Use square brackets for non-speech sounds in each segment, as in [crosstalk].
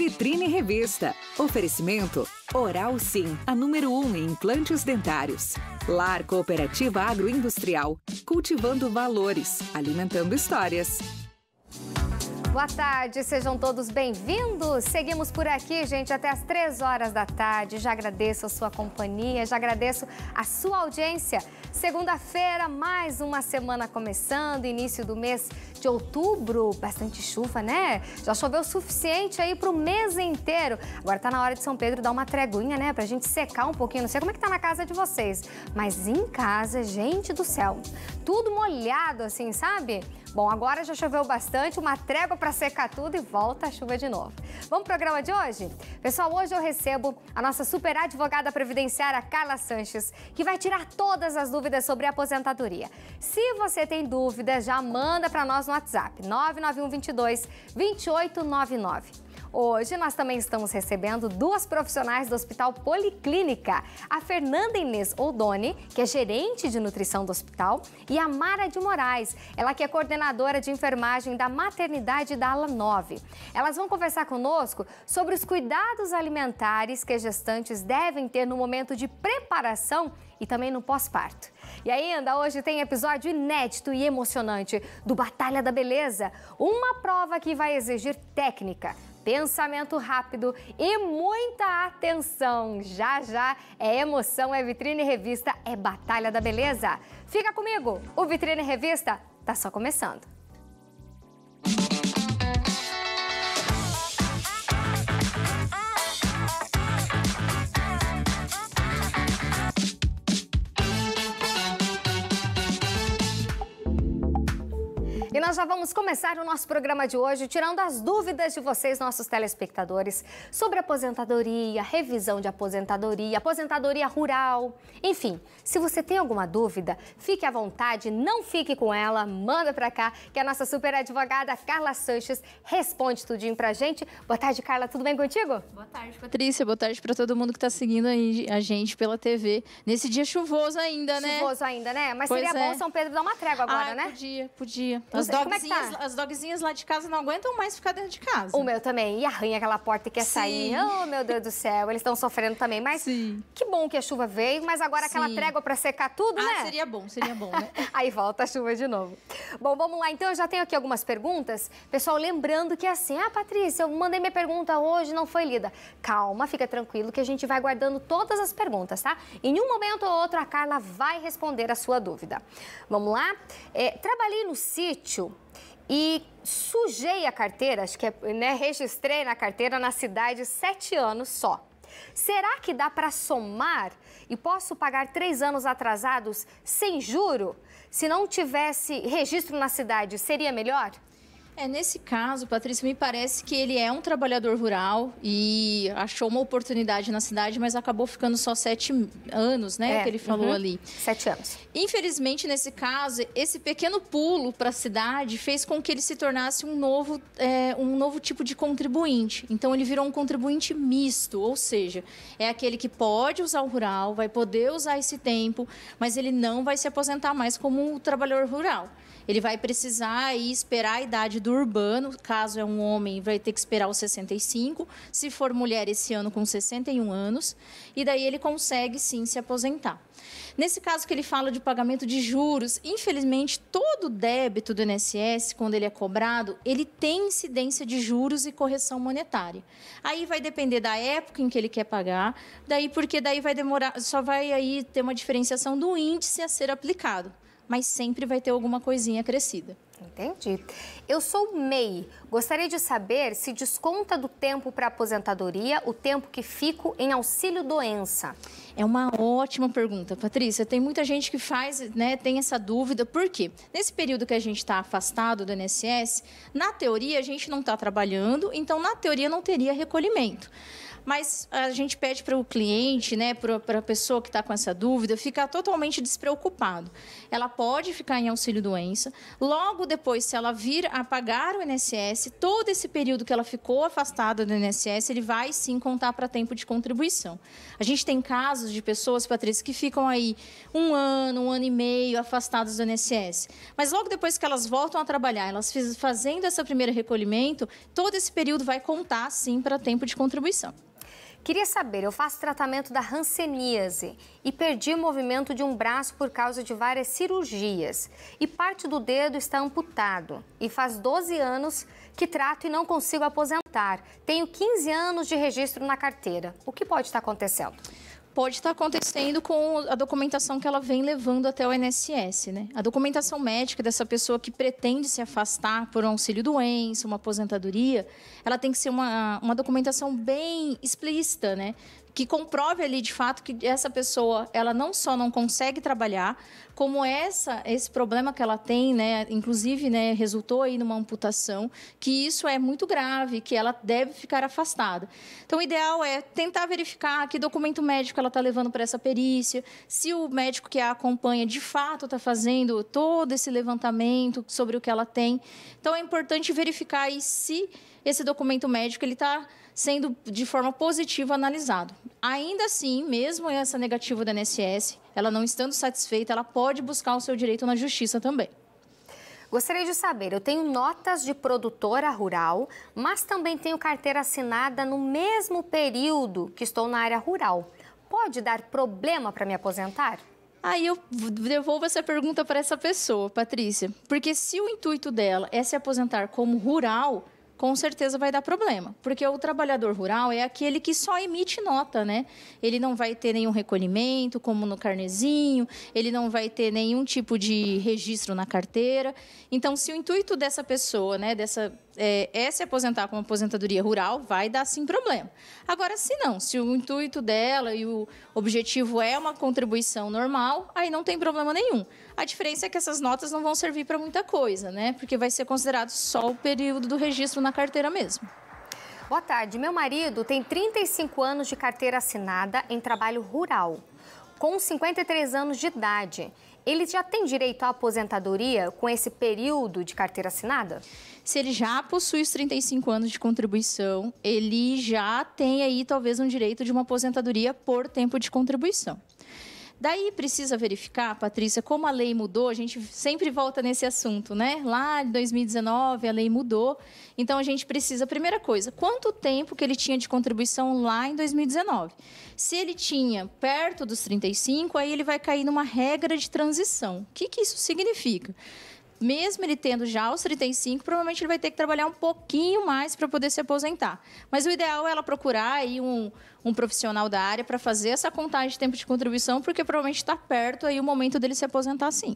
Vitrine Revista. Oferecimento Oral Sim, a número 1 um em implantes dentários. Lar Cooperativa Agroindustrial, cultivando valores, alimentando histórias. Boa tarde, sejam todos bem-vindos. Seguimos por aqui, gente, até as três horas da tarde. Já agradeço a sua companhia, já agradeço a sua audiência. Segunda-feira, mais uma semana começando, início do mês de outubro, bastante chuva, né? Já choveu o suficiente aí pro mês inteiro. Agora tá na hora de São Pedro dar uma treguinha, né? Pra gente secar um pouquinho. Não sei como é que tá na casa de vocês, mas em casa, gente do céu, tudo molhado assim, sabe? Bom, agora já choveu bastante, uma trégua para secar tudo e volta a chuva de novo. Vamos pro programa de hoje? Pessoal, hoje eu recebo a nossa super advogada previdenciária Carla Sanches, que vai tirar todas as dúvidas sobre a aposentadoria. Se você tem dúvida, já manda para nós no WhatsApp 991 22 2899. Hoje nós também estamos recebendo duas profissionais do Hospital Policlínica, a Fernanda Inês Oldoni, que é gerente de nutrição do hospital, e a Mara de Moraes, ela que é coordenadora de enfermagem da maternidade da Ala 9. Elas vão conversar conosco sobre os cuidados alimentares que as gestantes devem ter no momento de preparação e também no pós-parto. E ainda hoje tem episódio inédito e emocionante do Batalha da Beleza, uma prova que vai exigir técnica, pensamento rápido e muita atenção. Já já é emoção, é vitrine revista, é batalha da beleza. Fica comigo, o Vitrine Revista tá só começando. já vamos começar o nosso programa de hoje tirando as dúvidas de vocês, nossos telespectadores, sobre aposentadoria, revisão de aposentadoria, aposentadoria rural. Enfim, se você tem alguma dúvida, fique à vontade, não fique com ela, manda para cá que a nossa super advogada Carla Sanches responde tudinho pra gente. Boa tarde, Carla, tudo bem contigo? Boa tarde, Patrícia, boa tarde para todo mundo que tá seguindo aí a gente pela TV. Nesse dia chuvoso ainda, né? Chuvoso ainda, né? Mas pois seria é. bom São Pedro dar uma trégua agora, ah, né? Podia, podia. Os dog tá dogzinhas, é tá? as dogzinhas lá de casa não aguentam mais ficar dentro de casa. O meu também. E arranha aquela porta e quer Sim. sair. Oh, meu Deus do céu. Eles estão sofrendo também. Mas Sim. que bom que a chuva veio, mas agora Sim. aquela trégua para secar tudo, ah, né? seria bom, seria bom, né? [laughs] Aí volta a chuva de novo. Bom, vamos lá. Então, eu já tenho aqui algumas perguntas. Pessoal, lembrando que é assim, ah, Patrícia, eu mandei minha pergunta hoje, não foi lida. Calma, fica tranquilo que a gente vai guardando todas as perguntas, tá? Em um momento ou outro, a Carla vai responder a sua dúvida. Vamos lá? É, trabalhei no sítio e sujei a carteira, acho que é, né, registrei na carteira na cidade sete anos só. Será que dá para somar e posso pagar três anos atrasados sem juro? Se não tivesse registro na cidade, seria melhor? É, nesse caso, Patrícia, me parece que ele é um trabalhador rural e achou uma oportunidade na cidade, mas acabou ficando só sete anos, né? É, que ele falou uhum, ali. Sete anos. Infelizmente, nesse caso, esse pequeno pulo para a cidade fez com que ele se tornasse um novo, é, um novo tipo de contribuinte. Então, ele virou um contribuinte misto, ou seja, é aquele que pode usar o rural, vai poder usar esse tempo, mas ele não vai se aposentar mais como um trabalhador rural. Ele vai precisar ir esperar a idade do urbano, caso é um homem, vai ter que esperar os 65, se for mulher esse ano com 61 anos, e daí ele consegue sim se aposentar. Nesse caso que ele fala de pagamento de juros, infelizmente todo débito do INSS, quando ele é cobrado, ele tem incidência de juros e correção monetária. Aí vai depender da época em que ele quer pagar, daí porque daí vai demorar, só vai aí ter uma diferenciação do índice a ser aplicado mas sempre vai ter alguma coisinha crescida. Entendi. Eu sou MEI. Gostaria de saber se desconta do tempo para aposentadoria o tempo que fico em auxílio doença. É uma ótima pergunta, Patrícia. Tem muita gente que faz, né, tem essa dúvida. Por quê? Nesse período que a gente está afastado do INSS, na teoria a gente não está trabalhando, então na teoria não teria recolhimento. Mas a gente pede para o cliente, né, para a pessoa que está com essa dúvida, ficar totalmente despreocupado. Ela pode ficar em auxílio doença. Logo depois, se ela vir a pagar o INSS, todo esse período que ela ficou afastada do INSS, ele vai sim contar para tempo de contribuição. A gente tem casos de pessoas, Patrícia, que ficam aí um ano, um ano e meio afastadas do INSS. Mas logo depois que elas voltam a trabalhar, elas fazendo esse primeiro recolhimento, todo esse período vai contar sim para tempo de contribuição. Queria saber, eu faço tratamento da ranceníase e perdi o movimento de um braço por causa de várias cirurgias. E parte do dedo está amputado. E faz 12 anos que trato e não consigo aposentar. Tenho 15 anos de registro na carteira. O que pode estar acontecendo? pode estar acontecendo com a documentação que ela vem levando até o INSS, né? A documentação médica dessa pessoa que pretende se afastar por um auxílio doença, uma aposentadoria, ela tem que ser uma, uma documentação bem explícita, né? Que comprove ali de fato que essa pessoa, ela não só não consegue trabalhar, como essa, esse problema que ela tem, né, inclusive, né, resultou aí numa amputação, que isso é muito grave, que ela deve ficar afastada. Então, o ideal é tentar verificar que documento médico ela está levando para essa perícia, se o médico que a acompanha de fato está fazendo todo esse levantamento sobre o que ela tem. Então, é importante verificar aí se esse documento médico ele está sendo de forma positiva analisado. Ainda assim, mesmo essa negativa do NSS ela não estando satisfeita, ela pode buscar o seu direito na justiça também. Gostaria de saber, eu tenho notas de produtora rural, mas também tenho carteira assinada no mesmo período que estou na área rural. Pode dar problema para me aposentar? Aí eu devolvo essa pergunta para essa pessoa, Patrícia, porque se o intuito dela é se aposentar como rural, com certeza vai dar problema, porque o trabalhador rural é aquele que só emite nota, né? Ele não vai ter nenhum recolhimento, como no carnezinho, ele não vai ter nenhum tipo de registro na carteira. Então, se o intuito dessa pessoa, né, dessa é, é se aposentar com aposentadoria rural, vai dar sim problema. Agora, se não, se o intuito dela e o objetivo é uma contribuição normal, aí não tem problema nenhum. A diferença é que essas notas não vão servir para muita coisa, né? Porque vai ser considerado só o período do registro na na carteira mesmo. Boa tarde. Meu marido tem 35 anos de carteira assinada em trabalho rural. Com 53 anos de idade, ele já tem direito à aposentadoria com esse período de carteira assinada? Se ele já possui os 35 anos de contribuição, ele já tem aí talvez um direito de uma aposentadoria por tempo de contribuição. Daí precisa verificar, Patrícia, como a lei mudou, a gente sempre volta nesse assunto, né? Lá em 2019 a lei mudou, então a gente precisa, primeira coisa, quanto tempo que ele tinha de contribuição lá em 2019? Se ele tinha perto dos 35, aí ele vai cair numa regra de transição. O que, que isso significa? Significa mesmo ele tendo já os 35, provavelmente ele vai ter que trabalhar um pouquinho mais para poder se aposentar. Mas o ideal é ela procurar aí um, um profissional da área para fazer essa contagem de tempo de contribuição, porque provavelmente está perto aí o momento dele se aposentar sim.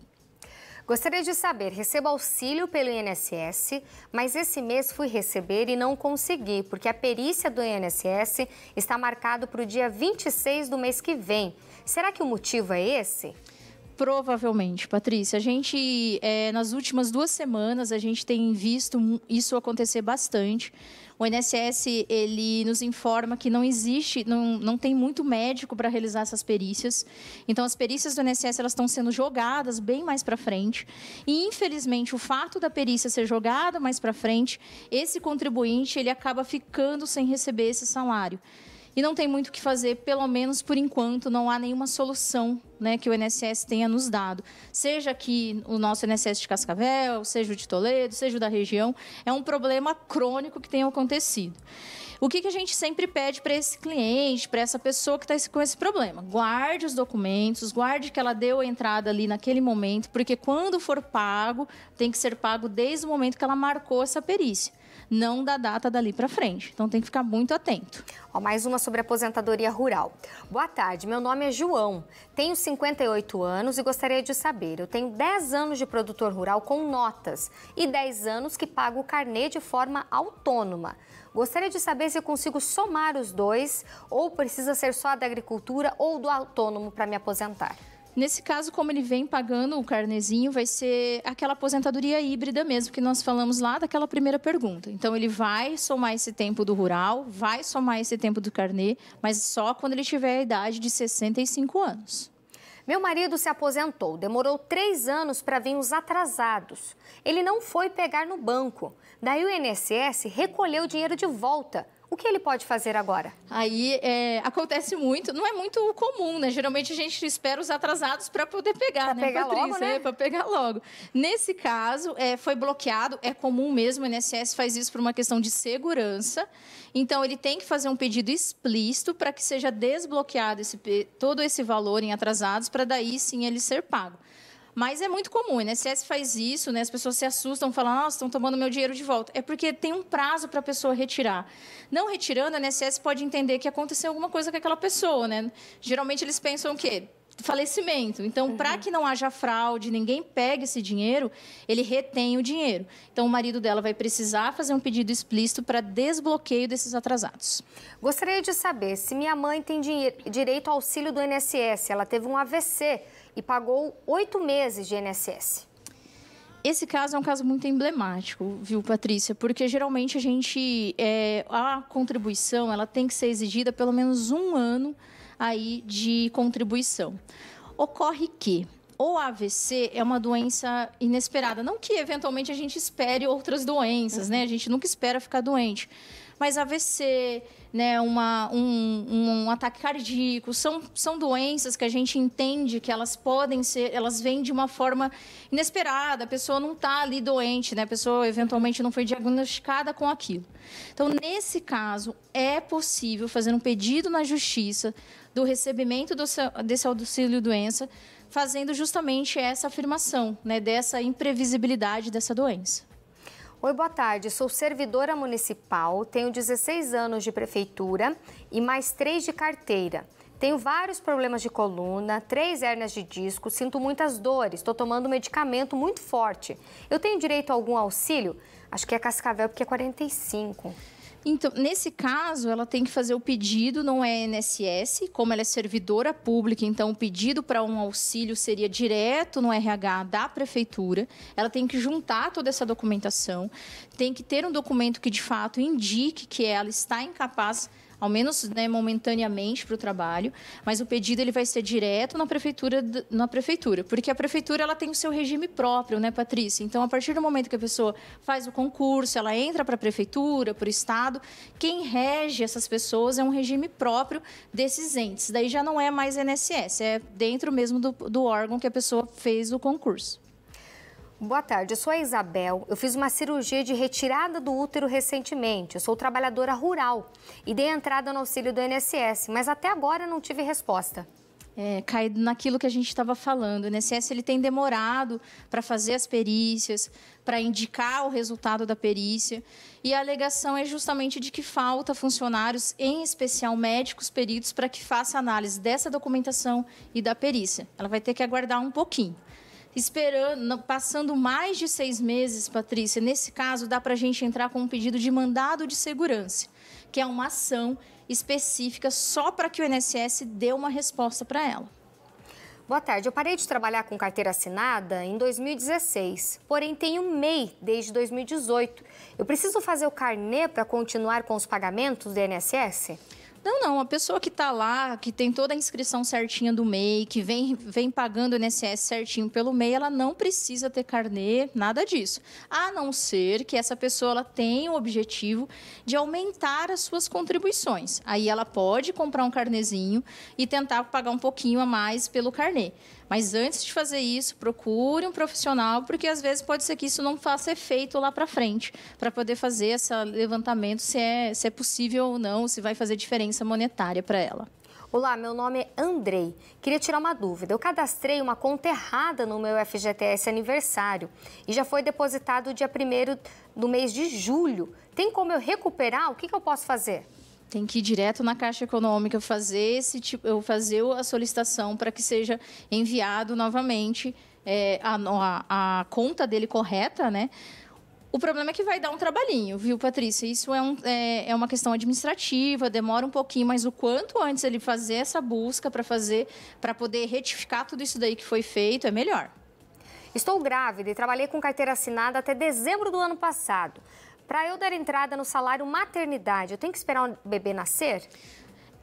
Gostaria de saber, recebo auxílio pelo INSS, mas esse mês fui receber e não consegui, porque a perícia do INSS está marcado para o dia 26 do mês que vem. Será que o motivo é esse? Provavelmente, Patrícia. A gente, é, nas últimas duas semanas, a gente tem visto isso acontecer bastante. O INSS, ele nos informa que não existe, não, não tem muito médico para realizar essas perícias. Então, as perícias do INSS, elas estão sendo jogadas bem mais para frente. E, infelizmente, o fato da perícia ser jogada mais para frente, esse contribuinte, ele acaba ficando sem receber esse salário e não tem muito o que fazer, pelo menos por enquanto, não há nenhuma solução né, que o NSS tenha nos dado. Seja aqui o nosso NSS de Cascavel, seja o de Toledo, seja o da região, é um problema crônico que tem acontecido. O que, que a gente sempre pede para esse cliente, para essa pessoa que está com esse problema? Guarde os documentos, guarde que ela deu a entrada ali naquele momento, porque quando for pago, tem que ser pago desde o momento que ela marcou essa perícia não da data dali para frente. Então tem que ficar muito atento. Ó, mais uma sobre aposentadoria rural. Boa tarde, meu nome é João, tenho 58 anos e gostaria de saber, eu tenho 10 anos de produtor rural com notas e 10 anos que pago o carnê de forma autônoma. Gostaria de saber se eu consigo somar os dois ou precisa ser só da agricultura ou do autônomo para me aposentar. Nesse caso, como ele vem pagando o carnezinho, vai ser aquela aposentadoria híbrida mesmo que nós falamos lá daquela primeira pergunta. Então, ele vai somar esse tempo do rural, vai somar esse tempo do carnê, mas só quando ele tiver a idade de 65 anos. Meu marido se aposentou, demorou três anos para vir os atrasados. Ele não foi pegar no banco. Daí o INSS recolheu o dinheiro de volta o que ele pode fazer agora? Aí é, acontece muito, não é muito comum, né? Geralmente a gente espera os atrasados para poder pegar, pra né? Pegar Patrícia, logo, né? É, para pegar logo. Nesse caso, é, foi bloqueado, é comum mesmo, o INSS faz isso por uma questão de segurança. Então, ele tem que fazer um pedido explícito para que seja desbloqueado esse, todo esse valor em atrasados, para daí sim ele ser pago. Mas é muito comum, o né? INSS é, faz isso, né? as pessoas se assustam, falam, nossa, ah, estão tomando meu dinheiro de volta. É porque tem um prazo para a pessoa retirar. Não retirando, o né? INSS é, pode entender que aconteceu alguma coisa com aquela pessoa. Né? Geralmente eles pensam o quê? falecimento. Então, uhum. para que não haja fraude, ninguém pegue esse dinheiro, ele retém o dinheiro. Então, o marido dela vai precisar fazer um pedido explícito para desbloqueio desses atrasados. Gostaria de saber se minha mãe tem direito ao auxílio do INSS. Ela teve um AVC e pagou oito meses de INSS. Esse caso é um caso muito emblemático, viu, Patrícia? Porque geralmente a gente. É, a contribuição ela tem que ser exigida pelo menos um ano aí de contribuição. Ocorre que o AVC é uma doença inesperada. Não que eventualmente a gente espere outras doenças, né? A gente nunca espera ficar doente. Mas AVC, né, uma, um, um ataque cardíaco, são, são doenças que a gente entende que elas podem ser, elas vêm de uma forma inesperada, a pessoa não está ali doente, né, a pessoa eventualmente não foi diagnosticada com aquilo. Então, nesse caso, é possível fazer um pedido na justiça do recebimento do, desse auxílio doença fazendo justamente essa afirmação, né, dessa imprevisibilidade dessa doença. Oi, boa tarde. Sou servidora municipal, tenho 16 anos de prefeitura e mais 3 de carteira. Tenho vários problemas de coluna, três hernias de disco, sinto muitas dores, estou tomando um medicamento muito forte. Eu tenho direito a algum auxílio? Acho que é Cascavel, porque é 45. Então, nesse caso, ela tem que fazer o pedido, não é NSS, como ela é servidora pública, então o pedido para um auxílio seria direto no RH da prefeitura. Ela tem que juntar toda essa documentação, tem que ter um documento que de fato indique que ela está incapaz ao menos né, momentaneamente, para o trabalho, mas o pedido ele vai ser direto na prefeitura, na prefeitura, porque a prefeitura ela tem o seu regime próprio, né, Patrícia? Então, a partir do momento que a pessoa faz o concurso, ela entra para a prefeitura, para o estado, quem rege essas pessoas é um regime próprio desses entes. Daí já não é mais NSS, é dentro mesmo do, do órgão que a pessoa fez o concurso. Boa tarde, eu sou a Isabel. Eu fiz uma cirurgia de retirada do útero recentemente. Eu sou trabalhadora rural e dei entrada no auxílio do INSS, mas até agora não tive resposta. É, caído naquilo que a gente estava falando. O INSS ele tem demorado para fazer as perícias, para indicar o resultado da perícia. E a alegação é justamente de que falta funcionários, em especial médicos peritos, para que faça análise dessa documentação e da perícia. Ela vai ter que aguardar um pouquinho esperando, passando mais de seis meses, Patrícia, nesse caso dá para a gente entrar com um pedido de mandado de segurança, que é uma ação específica só para que o INSS dê uma resposta para ela. Boa tarde. Eu parei de trabalhar com carteira assinada em 2016, porém tenho MEI desde 2018. Eu preciso fazer o carnê para continuar com os pagamentos do INSS? Não, não. A pessoa que está lá, que tem toda a inscrição certinha do MEI, que vem, vem pagando o INSS certinho pelo MEI, ela não precisa ter carnê, nada disso. A não ser que essa pessoa ela tenha o objetivo de aumentar as suas contribuições. Aí ela pode comprar um carnezinho e tentar pagar um pouquinho a mais pelo carnê. Mas antes de fazer isso, procure um profissional, porque às vezes pode ser que isso não faça efeito lá para frente, para poder fazer esse levantamento se é, se é possível ou não, se vai fazer diferença monetária para ela. Olá, meu nome é Andrei. Queria tirar uma dúvida. Eu cadastrei uma conta errada no meu FGTS aniversário e já foi depositado dia 1 do mês de julho. Tem como eu recuperar? O que, que eu posso fazer? Tem que ir direto na Caixa Econômica fazer esse tipo, fazer a solicitação para que seja enviado novamente é, a, a, a conta dele correta, né? O problema é que vai dar um trabalhinho, viu, Patrícia? Isso é, um, é, é, uma questão administrativa, demora um pouquinho, mas o quanto antes ele fazer essa busca para fazer, para poder retificar tudo isso daí que foi feito, é melhor. Estou grávida e trabalhei com carteira assinada até dezembro do ano passado. Para eu dar entrada no salário maternidade, eu tenho que esperar o bebê nascer?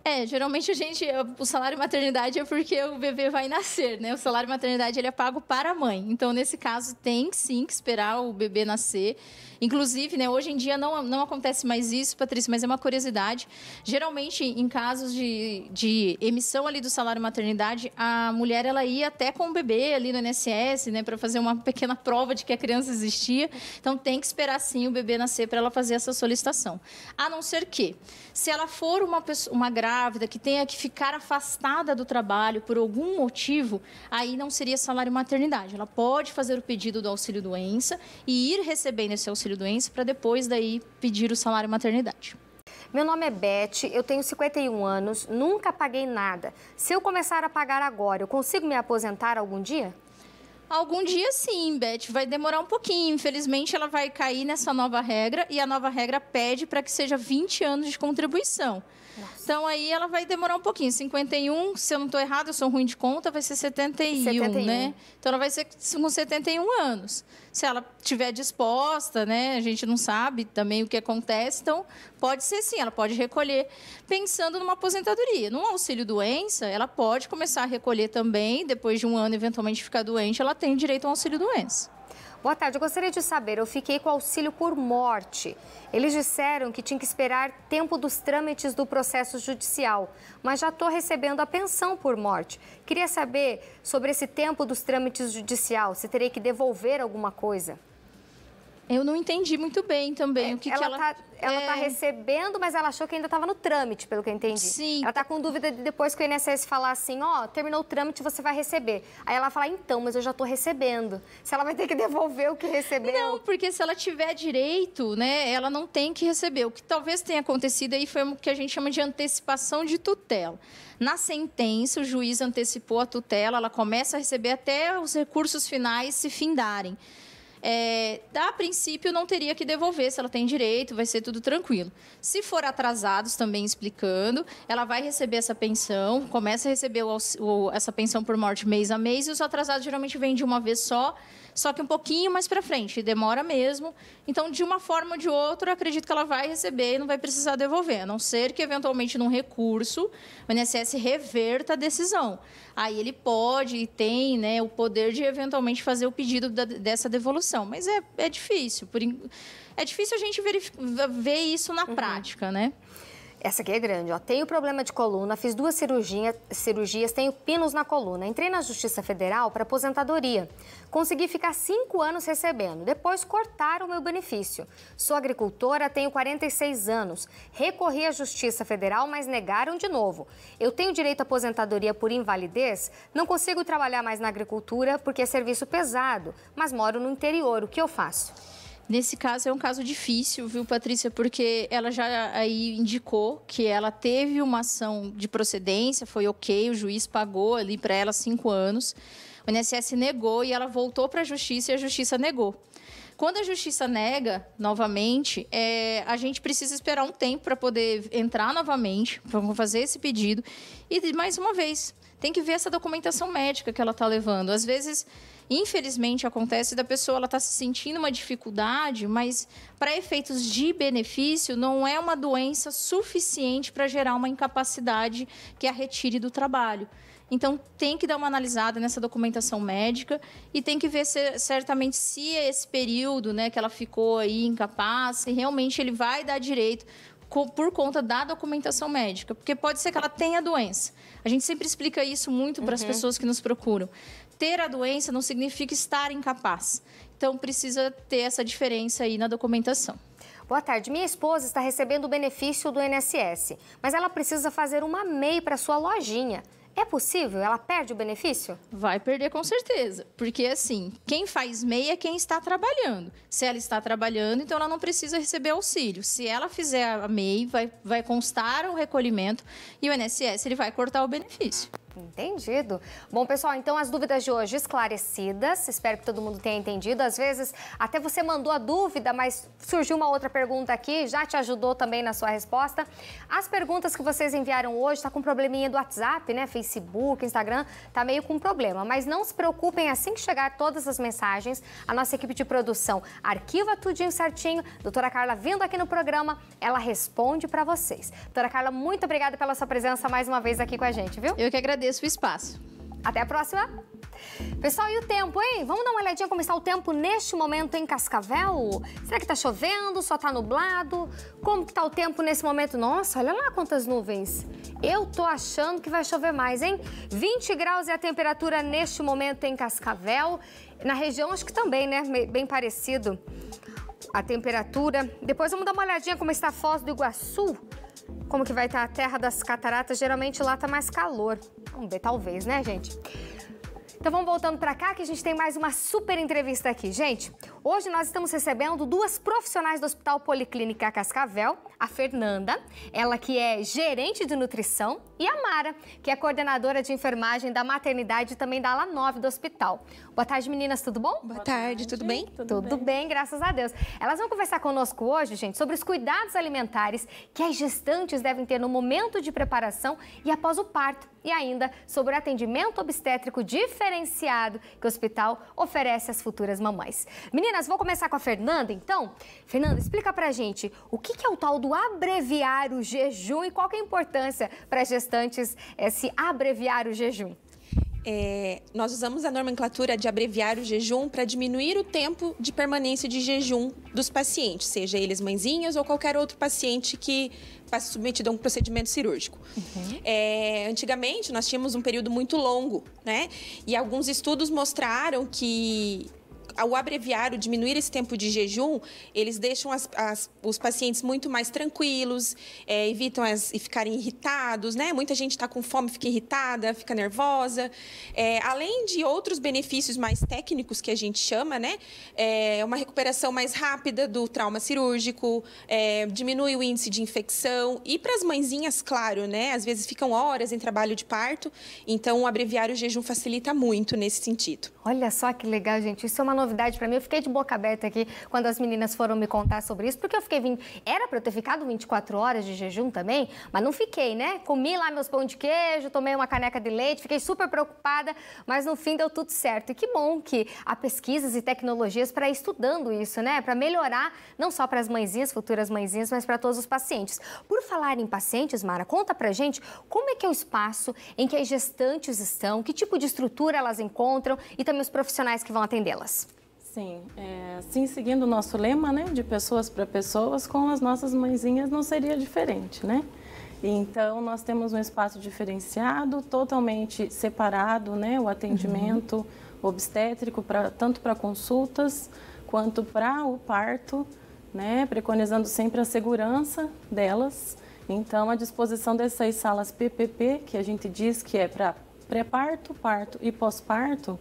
É, geralmente a gente, o salário maternidade é porque o bebê vai nascer, né? O salário maternidade ele é pago para a mãe. Então, nesse caso, tem sim que esperar o bebê nascer. Inclusive, né, hoje em dia não, não acontece mais isso, Patrícia, mas é uma curiosidade. Geralmente, em casos de, de emissão ali do salário maternidade, a mulher ela ia até com o bebê ali no INSS, né, para fazer uma pequena prova de que a criança existia. Então, tem que esperar sim o bebê nascer para ela fazer essa solicitação. A não ser que, se ela for uma pessoa, uma grávida grávida, que tenha que ficar afastada do trabalho por algum motivo, aí não seria salário maternidade. Ela pode fazer o pedido do auxílio doença e ir recebendo esse auxílio doença para depois daí pedir o salário maternidade. Meu nome é Beth, eu tenho 51 anos, nunca paguei nada. Se eu começar a pagar agora, eu consigo me aposentar algum dia? Algum dia sim, Beth, vai demorar um pouquinho. Infelizmente, ela vai cair nessa nova regra e a nova regra pede para que seja 20 anos de contribuição. Nossa. Então aí ela vai demorar um pouquinho. 51, se eu não estou errado, eu sou ruim de conta, vai ser 71, 71, né? Então ela vai ser com 71 anos. Se ela tiver disposta, né? A gente não sabe também o que acontece, então pode ser sim, ela pode recolher pensando numa aposentadoria. num auxílio doença, ela pode começar a recolher também, depois de um ano eventualmente ficar doente, ela tem direito ao auxílio doença. Boa tarde, eu gostaria de saber, eu fiquei com auxílio por morte. Eles disseram que tinha que esperar tempo dos trâmites do processo judicial, mas já estou recebendo a pensão por morte. Queria saber sobre esse tempo dos trâmites judicial, se terei que devolver alguma coisa. Eu não entendi muito bem também é, o que, ela, que ela tá, ela tá é... tá recebendo, mas ela achou que ainda estava no trâmite, pelo que eu entendi. Sim. Ela tá com dúvida de depois que o INSS falar assim, ó, oh, terminou o trâmite, você vai receber. Aí ela fala, então, mas eu já tô recebendo. Se ela vai ter que devolver o que recebeu. Não, porque se ela tiver direito, né, ela não tem que receber. O que talvez tenha acontecido aí foi o que a gente chama de antecipação de tutela. Na sentença, o juiz antecipou a tutela, ela começa a receber até os recursos finais se findarem é, a princípio não teria que devolver, se ela tem direito, vai ser tudo tranquilo. Se for atrasados, também explicando, ela vai receber essa pensão, começa a receber o, o, essa pensão por morte mês a mês, e os atrasados geralmente vêm de uma vez só só que um pouquinho mais para frente, demora mesmo. Então, de uma forma ou de outra, acredito que ela vai receber e não vai precisar devolver, a não ser que, eventualmente, num recurso, o INSS reverta a decisão. Aí ele pode e tem né, o poder de, eventualmente, fazer o pedido da, dessa devolução. Mas é, é difícil. Por, é difícil a gente ver isso na uhum. prática, né? Essa aqui é grande, ó. Tenho problema de coluna, fiz duas cirurgia, cirurgias, tenho pinos na coluna. Entrei na Justiça Federal para aposentadoria. Consegui ficar cinco anos recebendo. Depois cortaram o meu benefício. Sou agricultora, tenho 46 anos. Recorri à Justiça Federal, mas negaram de novo. Eu tenho direito à aposentadoria por invalidez? Não consigo trabalhar mais na agricultura porque é serviço pesado, mas moro no interior. O que eu faço? Nesse caso é um caso difícil, viu, Patrícia? Porque ela já aí indicou que ela teve uma ação de procedência, foi ok, o juiz pagou ali para ela cinco anos. O INSS negou e ela voltou para a justiça e a justiça negou. Quando a justiça nega novamente, é, a gente precisa esperar um tempo para poder entrar novamente, vamos fazer esse pedido e mais uma vez tem que ver essa documentação médica que ela está levando. Às vezes infelizmente acontece da pessoa ela está se sentindo uma dificuldade, mas para efeitos de benefício não é uma doença suficiente para gerar uma incapacidade que a retire do trabalho. Então tem que dar uma analisada nessa documentação médica e tem que ver se, certamente se é esse período, né, que ela ficou aí incapaz, se realmente ele vai dar direito por conta da documentação médica, porque pode ser que ela tenha doença. A gente sempre explica isso muito para as uhum. pessoas que nos procuram ter a doença não significa estar incapaz. Então, precisa ter essa diferença aí na documentação. Boa tarde. Minha esposa está recebendo o benefício do INSS, mas ela precisa fazer uma MEI para sua lojinha. É possível? Ela perde o benefício? Vai perder com certeza. Porque, assim, quem faz MEI é quem está trabalhando. Se ela está trabalhando, então ela não precisa receber auxílio. Se ela fizer a MEI, vai, vai constar o recolhimento e o INSS ele vai cortar o benefício. Entendido. Bom, pessoal, então as dúvidas de hoje esclarecidas. Espero que todo mundo tenha entendido. Às vezes, até você mandou a dúvida, mas surgiu uma outra pergunta aqui, já te ajudou também na sua resposta. As perguntas que vocês enviaram hoje, tá com probleminha do WhatsApp, né? Facebook, Instagram, tá meio com problema. Mas não se preocupem, assim que chegar todas as mensagens, a nossa equipe de produção arquiva tudinho certinho. Doutora Carla, vindo aqui no programa, ela responde para vocês. Doutora Carla, muito obrigada pela sua presença mais uma vez aqui com a gente, viu? Eu que agradeço agradeço o espaço. Até a próxima! Pessoal, e o tempo, hein? Vamos dar uma olhadinha como está o tempo neste momento em Cascavel? Será que está chovendo? Só está nublado? Como que está o tempo nesse momento? Nossa, olha lá quantas nuvens. Eu tô achando que vai chover mais, hein? 20 graus é a temperatura neste momento em Cascavel. Na região, acho que também, né? Bem parecido a temperatura. Depois vamos dar uma olhadinha como está a Foz do Iguaçu. Como que vai estar a terra das cataratas. Geralmente lá está mais calor. Vamos ver, talvez, né, gente? Então vamos voltando para cá que a gente tem mais uma super entrevista aqui, gente. Hoje nós estamos recebendo duas profissionais do Hospital Policlínica Cascavel, a Fernanda, ela que é gerente de nutrição, e a Mara, que é coordenadora de enfermagem da maternidade e também da ala 9 do hospital. Boa tarde, meninas, tudo bom? Boa, Boa tarde, tarde, tudo bem? Tudo, tudo bem. bem, graças a Deus. Elas vão conversar conosco hoje, gente, sobre os cuidados alimentares que as gestantes devem ter no momento de preparação e após o parto e ainda sobre o atendimento obstétrico diferenciado que o hospital oferece às futuras mamães. Meninas, vou começar com a Fernanda, então. Fernanda, explica pra gente o que é o tal do abreviar o jejum e qual é a importância para as gestantes é, se abreviar o jejum. É, nós usamos a nomenclatura de abreviar o jejum para diminuir o tempo de permanência de jejum dos pacientes, seja eles mãezinhas ou qualquer outro paciente que passe submetido a um procedimento cirúrgico. Uhum. É, antigamente, nós tínhamos um período muito longo, né? E alguns estudos mostraram que ao abreviar, o diminuir esse tempo de jejum, eles deixam as, as, os pacientes muito mais tranquilos, é, evitam as, e ficarem irritados, né? Muita gente está com fome, fica irritada, fica nervosa. É, além de outros benefícios mais técnicos que a gente chama, né? É uma recuperação mais rápida do trauma cirúrgico, é, diminui o índice de infecção. E para as mãezinhas, claro, né? Às vezes ficam horas em trabalho de parto, então abreviar o jejum facilita muito nesse sentido. Olha só que legal, gente. Isso é uma novidade para mim. Eu fiquei de boca aberta aqui quando as meninas foram me contar sobre isso, porque eu fiquei. vindo. Era para eu ter ficado 24 horas de jejum também, mas não fiquei, né? Comi lá meus pão de queijo, tomei uma caneca de leite, fiquei super preocupada, mas no fim deu tudo certo. E que bom que há pesquisas e tecnologias para estudando isso, né? Para melhorar, não só para as mãezinhas, futuras mãezinhas, mas para todos os pacientes. Por falar em pacientes, Mara, conta pra gente como é que é o espaço em que as gestantes estão, que tipo de estrutura elas encontram e também os profissionais que vão atendê-las. Sim, é, sim, seguindo o nosso lema, né, de pessoas para pessoas, com as nossas mãezinhas não seria diferente, né? Então, nós temos um espaço diferenciado, totalmente separado, né, o atendimento uhum. obstétrico, pra, tanto para consultas quanto para o parto, né, preconizando sempre a segurança delas. Então, a disposição dessas salas PPP, que a gente diz que é para pré-parto, parto e pós-parto.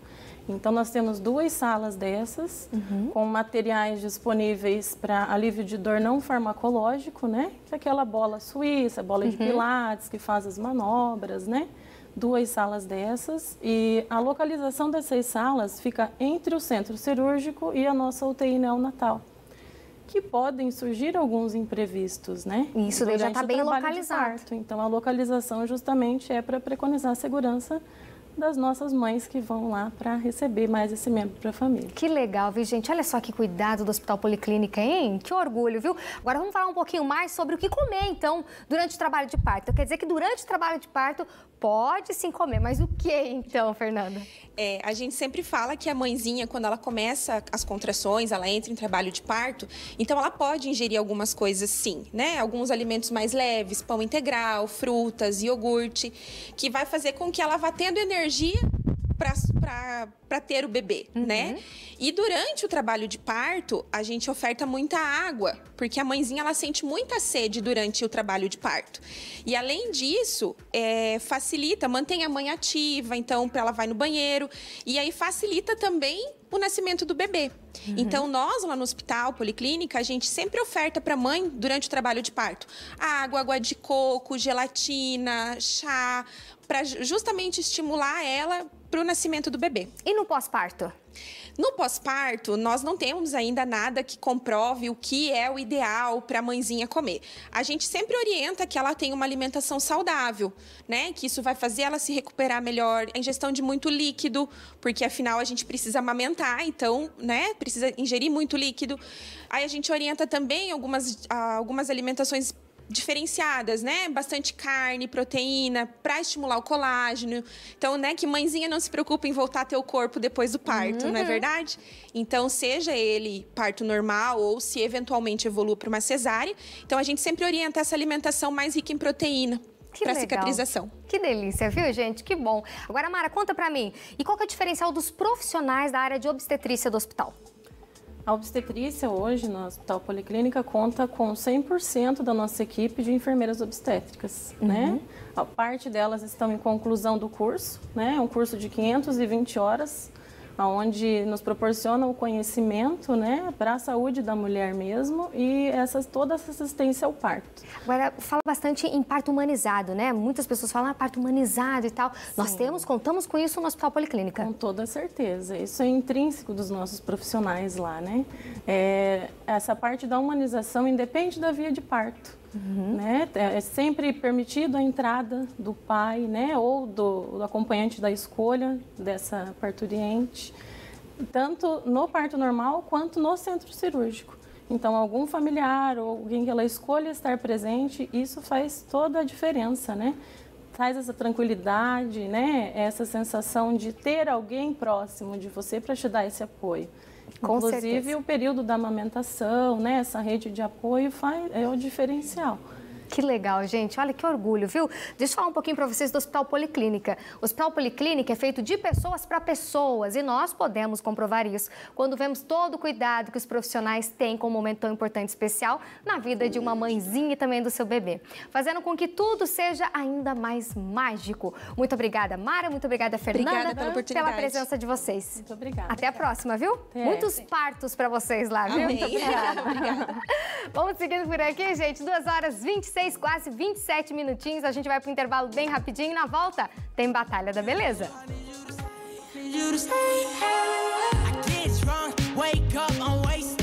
Então, nós temos duas salas dessas, uhum. com materiais disponíveis para alívio de dor não farmacológico, né? Que é aquela bola suíça, bola uhum. de pilates, que faz as manobras, né? Duas salas dessas. E a localização dessas salas fica entre o centro cirúrgico e a nossa UTI neonatal que podem surgir alguns imprevistos, né? Isso daí já está bem localizado. Então, a localização justamente é para preconizar a segurança das nossas mães que vão lá para receber mais esse membro para a família. Que legal, viu, gente? Olha só que cuidado do Hospital Policlínica, hein? Que orgulho, viu? Agora vamos falar um pouquinho mais sobre o que comer, então, durante o trabalho de parto. Então, quer dizer que durante o trabalho de parto pode sim comer, mas o que então, Fernanda? É, a gente sempre fala que a mãezinha, quando ela começa as contrações, ela entra em trabalho de parto, então ela pode ingerir algumas coisas sim, né? Alguns alimentos mais leves, pão integral, frutas, iogurte, que vai fazer com que ela vá tendo energia energia para ter o bebê, uhum. né? E durante o trabalho de parto, a gente oferta muita água, porque a mãezinha ela sente muita sede durante o trabalho de parto. E além disso, é, facilita, mantém a mãe ativa, então para ela vai no banheiro e aí facilita também o nascimento do bebê. Uhum. Então, nós lá no hospital, policlínica, a gente sempre oferta para mãe, durante o trabalho de parto, água, água de coco, gelatina, chá, para justamente estimular ela para o nascimento do bebê. E no pós-parto? No pós-parto, nós não temos ainda nada que comprove o que é o ideal para a mãezinha comer. A gente sempre orienta que ela tenha uma alimentação saudável, né? Que isso vai fazer ela se recuperar melhor, a ingestão de muito líquido, porque afinal a gente precisa amamentar, então, né, precisa ingerir muito líquido. Aí a gente orienta também algumas, algumas alimentações diferenciadas, né? Bastante carne, proteína, para estimular o colágeno. Então, né, que mãezinha não se preocupa em voltar a ter o corpo depois do parto, uhum. não é uhum. verdade? Então, seja ele parto normal ou se eventualmente evolua para uma cesárea. Então, a gente sempre orienta essa alimentação mais rica em proteína para cicatrização. Que delícia, viu, gente? Que bom. Agora, Mara, conta para mim. E qual é o diferencial dos profissionais da área de obstetrícia do hospital? A obstetrícia hoje no Hospital Policlínica conta com 100% da nossa equipe de enfermeiras obstétricas, uhum. né? A parte delas estão em conclusão do curso, né? É um curso de 520 horas onde nos proporciona o conhecimento né, para a saúde da mulher mesmo e essas, toda essa assistência ao parto. Agora, fala bastante em parto humanizado, né? Muitas pessoas falam ah, parto humanizado e tal. Sim. Nós temos, contamos com isso no Hospital Policlínica. Com toda certeza. Isso é intrínseco dos nossos profissionais lá, né? É, essa parte da humanização independe da via de parto. Uhum. Né? É, é sempre permitido a entrada do pai né? ou do, do acompanhante da escolha dessa parturiente, tanto no parto normal quanto no centro cirúrgico. Então, algum familiar ou alguém que ela escolha estar presente, isso faz toda a diferença, né? Traz essa tranquilidade, né? Essa sensação de ter alguém próximo de você para te dar esse apoio. Com Inclusive certeza. o período da amamentação, né, essa rede de apoio faz, é o diferencial. Que legal, gente. Olha que orgulho, viu? Deixa eu falar um pouquinho para vocês do Hospital Policlínica. O Hospital Policlínica é feito de pessoas para pessoas e nós podemos comprovar isso quando vemos todo o cuidado que os profissionais têm com um momento tão importante especial na vida de uma mãezinha e também do seu bebê, fazendo com que tudo seja ainda mais mágico. Muito obrigada, Mara. Muito obrigada, Fernanda. Obrigada pela oportunidade. Pela presença de vocês. Muito obrigada. Até obrigada. a próxima, viu? É, Muitos sim. partos para vocês lá, viu? Amém. Muito obrigada. obrigada. Vamos seguindo por aqui, gente. 2 horas 26 26, quase 27 minutinhos. A gente vai pro intervalo bem rapidinho e na volta tem Batalha da Beleza. Música